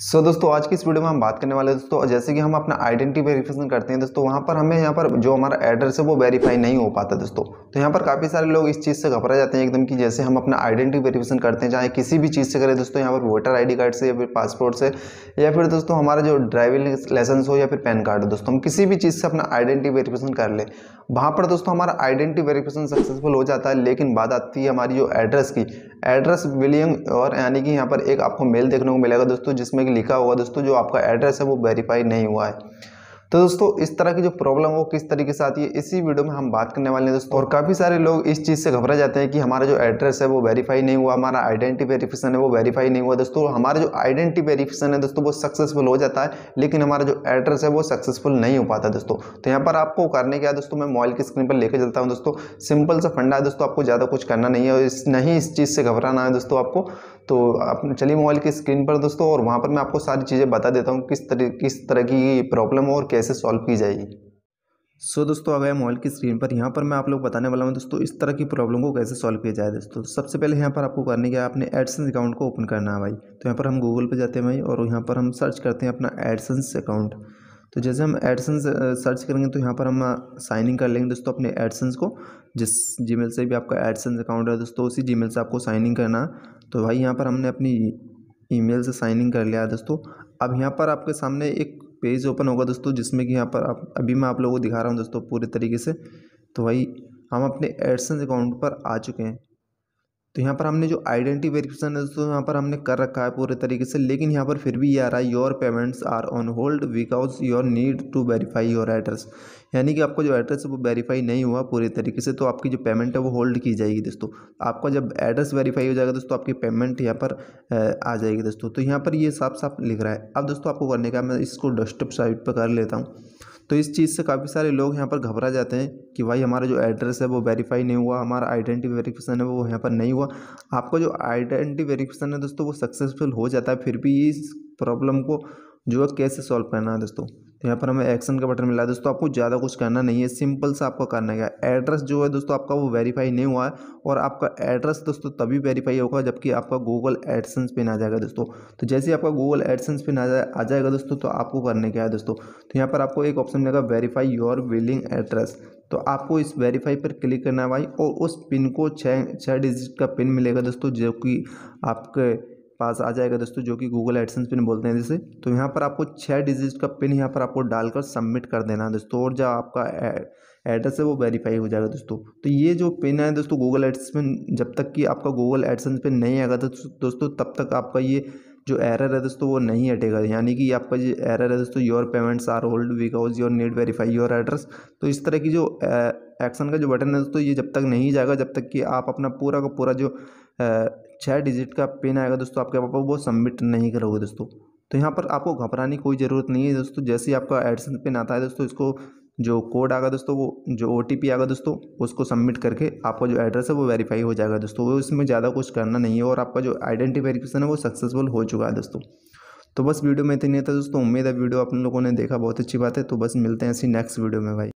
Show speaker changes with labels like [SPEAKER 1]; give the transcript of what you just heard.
[SPEAKER 1] सो so, दोस्तों आज की इस वीडियो में हम बात करने वाले हैं दोस्तों जैसे कि हम अपना आइडेंटिटी वेरिफिकेशन करते हैं दोस्तों वहाँ पर हमें यहाँ पर जो हमारा एड्रेस है वो वेरीफाई नहीं हो पाता दोस्तों तो यहाँ पर काफ़ी सारे लोग इस चीज़ से घबरा जाते हैं एकदम कि जैसे हम अपना आइडेंटिटी वेरीफिकेशन करते हैं चाहे किसी भी चीज़ से करें दोस्तों यहाँ पर वोटर आई कार्ड से या फिर पासपोर्ट से या फिर दोस्तों हमारा जो ड्राइविंग लाइसेंस हो या फिर पैन कार्ड हो दोस्तों हम किसी भी चीज़ से अपना आइडेंटिटी वेरीफिकेशन कर ले वहाँ पर दोस्तों हमारा आइडेंटिटी वेरीफिकेशन सक्सेसफुल हो जाता है लेकिन बात आती है हमारी जो एड्रेस की एड्रेस विलियम और यानी कि यहाँ पर एक आपको मेल देखने को मिलेगा दोस्तों जिसमें कि लिखा हुआ दोस्तों जो आपका एड्रेस है वो वेरीफाई नहीं हुआ है तो दोस्तों इस तरह की जो प्रॉब्लम वो किस तरीके से आती है इसी वीडियो में हम बात करने वाले हैं दोस्तों और काफ़ी सारे लोग इस चीज़ से घबरा जाते हैं कि हमारा जो एड्रेस है वो वेरीफाई नहीं हुआ हमारा आइडेंटी वेरीफिकेशन है वो वेरीफाई नहीं हुआ दोस्तों हमारा जो आइडेंटी वेरीफिकेशन है दोस्तों वो सक्सेसफुल हो जाता है लेकिन हमारा जो एड्रेस है वो सक्सेसफुल नहीं हो पाता दोस्तों तो यहाँ पर आपको करने क्या दोस्तों मैं मोबाइल की स्क्रीन पर लेकर चलता हूँ दोस्तों सिंपल सा फंडा है दोस्तों आपको ज़्यादा कुछ करना नहीं है और इस नहीं इस चीज़ से घबराना है दोस्तों आपको तो आप चलिए मोबाइल की स्क्रीन पर दोस्तों और वहाँ पर मैं आपको सारी चीज़ें बता देता हूँ किस तरह किस तरह की प्रॉब्लम हो और कैसे सॉल्व की जाएगी सो so, दोस्तों आ गया मोबाइल की स्क्रीन पर यहाँ पर मैं आप लोग बताने वाला हूँ दोस्तों इस तरह की प्रॉब्लम को कैसे सॉल्व किया जाए दोस्तों सबसे पहले यहाँ पर आपको करने क्या अपने एडसेंस अकाउंट को ओपन करना है भाई तो यहाँ पर हम गूगल पर जाते हैं भाई और यहाँ पर हम सर्च करते हैं अपना एडसेंस अकाउंट तो जैसे हम एडसन्स सर्च करेंगे तो यहाँ पर हम साइन इन कर लेंगे दोस्तों अपने एडसन्स को जिस जी से भी आपका एडसन्स अकाउंट है दोस्तों उसी जी से आपको साइन इन करना तो भाई यहाँ पर हमने अपनी ई से साइन इन कर लिया है दोस्तों अब यहाँ पर आपके सामने एक पेज ओपन होगा दोस्तों जिसमें कि यहाँ पर आप अभी मैं आप लोगों को दिखा रहा हूँ दोस्तों पूरे तरीके से तो भाई हम अपने एडसन्स अकाउंट पर आ चुके हैं तो यहाँ पर हमने जो आइडेंटिटी वेरिफिकेशन है दोस्तों यहाँ पर हमने कर रखा है पूरे तरीके से लेकिन यहाँ पर फिर भी ये आ रहा है your payments are on hold because your need to verify your address यानी कि आपका जो एड्रेस है वो वेरीफाई नहीं हुआ पूरे तरीके से तो आपकी जो पेमेंट है वो होल्ड की जाएगी दोस्तों आपका जब एड्रेस वेरीफाई हो जाएगा दोस्तों आपकी पेमेंट यहाँ पर आ जाएगी दोस्तों तो यहाँ पर ये साफ साफ लिख रहा है अब दोस्तों आपको करने का मैं इसको डस्टअप साइट पर कर लेता हूँ तो इस चीज़ से काफ़ी सारे लोग यहाँ पर घबरा जाते हैं कि भाई हमारा जो एड्रेस है वो वेरीफाई नहीं हुआ हमारा आइडेंटी वेरीफिकेशन है वो यहाँ पर नहीं हुआ आपका जो आइडेंटी वेरीफिकेशन है दोस्तों वो सक्सेसफुल हो जाता है फिर भी इस प्रॉब्लम को जो है कैसे सॉल्व करना है दोस्तों तो यहाँ पर हमें एक्शन का बटन मिला है दोस्तों आपको ज़्यादा कुछ करना नहीं है सिंपल सा आपका करना है एड्रेस जो है दोस्तों आपका वो वेरीफाई नहीं हुआ है और आपका एड्रेस दोस्तों तभी वेरीफाई होगा जबकि आपका गूगल एडसेंस पिन आ जाएगा दोस्तों तो जैसे आपका गूगल एडसेंस पिन आ जाए आ जाएगा दोस्तों तो आपको करने क्या है दोस्तों तो यहाँ पर आपको एक ऑप्शन मिलेगा वेरीफाई योर बिलिंग एड्रेस तो आपको इस वेरीफाई पर क्लिक करना है भाई और उस पिन को छः छः डिजिट का पिन मिलेगा दोस्तों जो कि आपके पास आ जाएगा दोस्तों जो कि गूगल एडसेंस पिन बोलते हैं जैसे तो यहाँ पर आपको छः डिजिट का पिन यहाँ पर आपको डालकर सबमिट कर देना है दोस्तों और जो आपका एड्रेस है वो वेरीफाई हो जाएगा दोस्तों तो ये जो पिन है दोस्तों गूगल एडसेंस पिन जब तक कि आपका गूगल एडसेंस पिन नहीं आएगा तो दोस्तों तब तक आपका ये जो एरर है दोस्तों वो नहीं हटेगा यानी कि आपका जो एरर है दोस्तों your payments are hold because your need verify your address तो इस तरह की जो एक्शन का जो बटन है दोस्तों ये जब तक नहीं जाएगा जब तक कि आप अपना पूरा का पूरा जो छः डिजिट का पिन आएगा दोस्तों आपके पापा वो सबमिट नहीं करोगे दोस्तों तो यहाँ पर आपको घबराने की कोई ज़रूरत नहीं है दोस्तों जैसे ही आपका एडिशन पिन आता है दोस्तों इसको जो कोड आएगा दोस्तों वो जो ओ आएगा दोस्तों उसको सबमिट करके आपका जो एड्रेस है वो वेरीफाई हो जाएगा दोस्तों वो इसमें ज़्यादा कुछ करना नहीं है और आपका जो आइडेंटिटी वेरीफिकेशन है वो सक्सेसफुल हो चुका है दोस्तों तो बस वीडियो में इतनी था तो दोस्तों उम्मीद है वीडियो आप लोगों ने देखा बहुत अच्छी बात है तो बस मिलते हैं ऐसी नेक्स्ट वीडियो में भाई